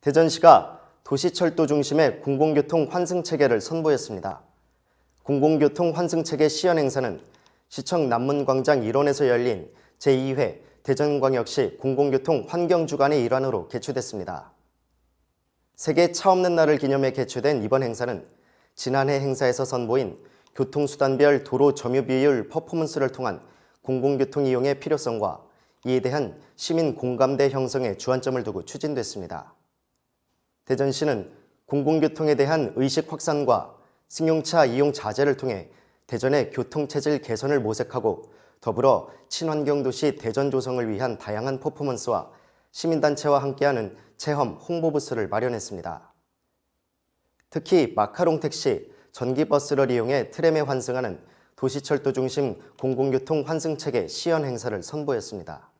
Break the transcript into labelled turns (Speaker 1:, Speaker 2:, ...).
Speaker 1: 대전시가 도시철도 중심의 공공교통 환승체계를 선보였습니다. 공공교통 환승체계 시연 행사는 시청 남문광장 일원에서 열린 제2회 대전광역시 공공교통 환경주간의 일환으로 개최됐습니다. 세계 차 없는 날을 기념해 개최된 이번 행사는 지난해 행사에서 선보인 교통수단별 도로 점유 비율 퍼포먼스를 통한 공공교통 이용의 필요성과 이에 대한 시민 공감대 형성에 주안점을 두고 추진됐습니다. 대전시는 공공교통에 대한 의식 확산과 승용차 이용 자제를 통해 대전의 교통체질 개선을 모색하고 더불어 친환경 도시 대전 조성을 위한 다양한 퍼포먼스와 시민단체와 함께하는 체험 홍보부스를 마련했습니다. 특히 마카롱 택시, 전기버스를 이용해 트램에 환승하는 도시철도 중심 공공교통 환승체계 시연 행사를 선보였습니다.